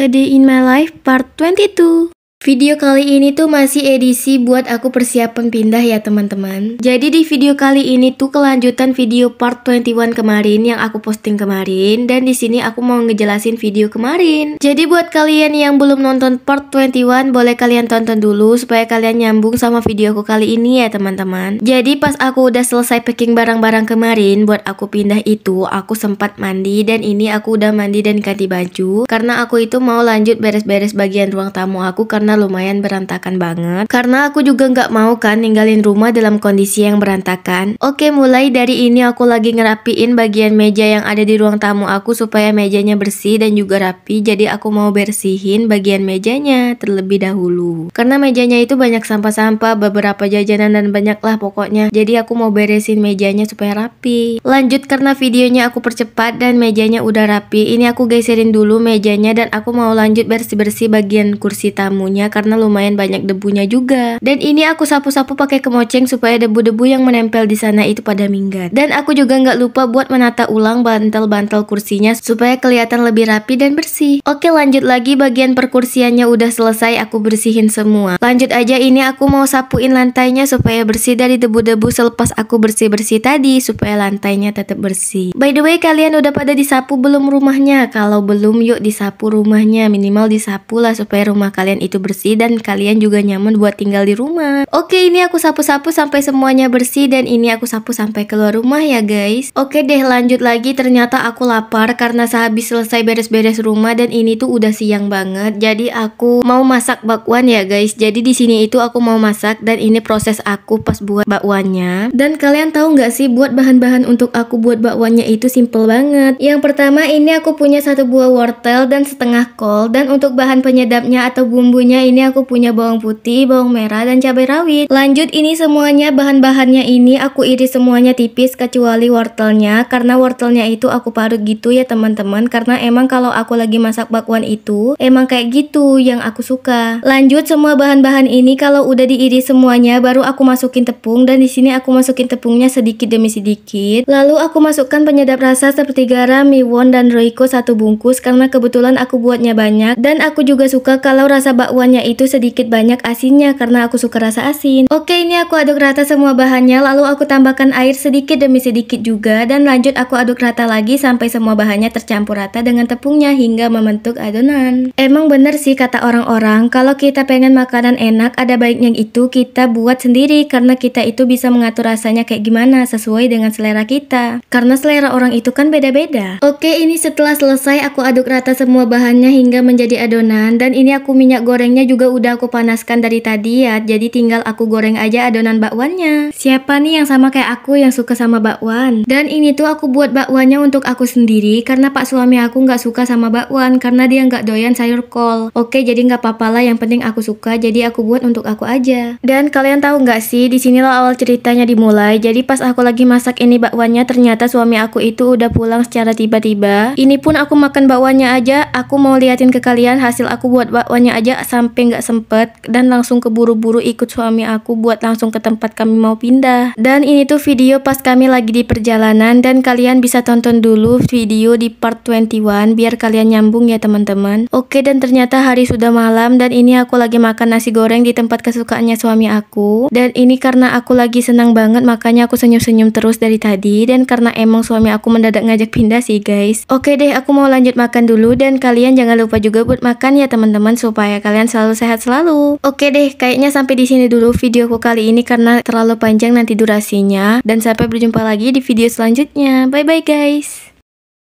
A Day in My Life Part 22 Video kali ini tuh masih edisi buat aku persiapan pindah ya teman-teman Jadi di video kali ini tuh kelanjutan video part 21 kemarin yang aku posting kemarin Dan di sini aku mau ngejelasin video kemarin Jadi buat kalian yang belum nonton part 21 boleh kalian tonton dulu Supaya kalian nyambung sama videoku kali ini ya teman-teman Jadi pas aku udah selesai packing barang-barang kemarin Buat aku pindah itu aku sempat mandi dan ini aku udah mandi dan ganti baju Karena aku itu mau lanjut beres-beres bagian ruang tamu aku karena karena lumayan berantakan banget. Karena aku juga nggak mau kan ninggalin rumah dalam kondisi yang berantakan. Oke, mulai dari ini aku lagi ngerapiin bagian meja yang ada di ruang tamu aku supaya mejanya bersih dan juga rapi. Jadi aku mau bersihin bagian mejanya terlebih dahulu. Karena mejanya itu banyak sampah-sampah, beberapa jajanan dan banyak lah pokoknya. Jadi aku mau beresin mejanya supaya rapi. Lanjut karena videonya aku percepat dan mejanya udah rapi. Ini aku geserin dulu mejanya dan aku mau lanjut bersih-bersih bagian kursi tamunya debunya karena lumayan banyak debunya juga. Dan ini aku sapu-sapu pakai kemoceng supaya debu-debu yang menempel di sana itu pada minggat. Dan aku juga nggak lupa buat menata ulang bantal-bantal kursinya supaya kelihatan lebih rapi dan bersih. Oke lanjut lagi bagian perkursiannya udah selesai aku bersihin semua. Lanjut aja ini aku mau sapuin lantainya supaya bersih dari debu-debu selepas aku bersih-bersih tadi supaya lantainya tetap bersih. By the way kalian udah pada disapu belum rumahnya? Kalau belum yuk disapu rumahnya minimal disapu lah supaya rumah kalian itu bersih bersih dan kalian juga nyaman buat tinggal di rumah. Oke, ini aku sapu-sapu sampai semuanya bersih dan ini aku sapu sampai keluar rumah ya guys. Oke deh, lanjut lagi. Ternyata aku lapar karena sehabis selesai beres-beres rumah dan ini tuh udah siang banget. Jadi aku mau masak bakwan ya guys. Jadi di sini itu aku mau masak dan ini proses aku pas buat bakwannya. Dan kalian tahu nggak sih buat bahan-bahan untuk aku buat bakwannya itu simple banget. Yang pertama ini aku punya satu buah wortel dan setengah kol dan untuk bahan penyedapnya atau bumbunya Iya, ini aku punya bawang putih, bawang merah, dan cabai rawit. Lanjut ini semuanya bahan-bahannya ini aku iris semuanya tipis kecuali wortelnya karena wortelnya itu aku parut gitu ya teman-teman karena emang kalau aku lagi masak bakwan itu emang kayak gitu yang aku suka. Lanjut semua bahan-bahan ini kalau udah diiris semuanya baru aku masukin tepung dan di sini aku masukin tepungnya sedikit demi sedikit. Lalu aku masukkan penyedap rasa seperti garam, miwon dan roiko satu bungkus karena kebetulan aku buatnya banyak dan aku juga suka kalau rasa bakwan minumannya itu sedikit banyak asinnya karena aku suka rasa asin. Oke, ini aku aduk rata semua bahannya, lalu aku tambahkan air sedikit demi sedikit juga dan lanjut aku aduk rata lagi sampai semua bahannya tercampur rata dengan tepungnya hingga membentuk adonan. Emang bener sih kata orang-orang, kalau kita pengen makanan enak ada baiknya itu kita buat sendiri karena kita itu bisa mengatur rasanya kayak gimana sesuai dengan selera kita. Karena selera orang itu kan beda-beda. Oke, ini setelah selesai aku aduk rata semua bahannya hingga menjadi adonan dan ini aku minyak goreng Gorengnya juga udah aku panaskan dari tadi ya, jadi tinggal aku goreng aja adonan bakwannya. Siapa nih yang sama kayak aku yang suka sama bakwan? Dan ini tuh aku buat bakwannya untuk aku sendiri karena pak suami aku nggak suka sama bakwan karena dia nggak doyan sayur kol. Oke, jadi nggak apa-apa lah yang penting aku suka, jadi aku buat untuk aku aja. Dan kalian tahu nggak sih, disinilah awal ceritanya dimulai. Jadi pas aku lagi masak ini bakwannya, ternyata suami aku itu udah pulang secara tiba-tiba. Ini pun aku makan bakwannya aja, aku mau liatin ke kalian hasil aku buat bakwannya aja sama sampai nggak sempet dan langsung keburu-buru ikut suami aku buat langsung ke tempat kami mau pindah. Dan ini tuh video pas kami lagi di perjalanan dan kalian bisa tonton dulu video di part 21 biar kalian nyambung ya teman-teman. Oke dan ternyata hari sudah malam dan ini aku lagi makan nasi goreng di tempat kesukaannya suami aku. Dan ini karena aku lagi senang banget makanya aku senyum-senyum terus dari tadi dan karena emang suami aku mendadak ngajak pindah sih guys. Oke deh aku mau lanjut makan dulu dan kalian jangan lupa juga buat makan ya teman-teman supaya kalian selalu sehat selalu. Oke deh, kayaknya sampai di sini dulu videoku kali ini karena terlalu panjang nanti durasinya. Dan sampai berjumpa lagi di video selanjutnya. Bye-bye guys.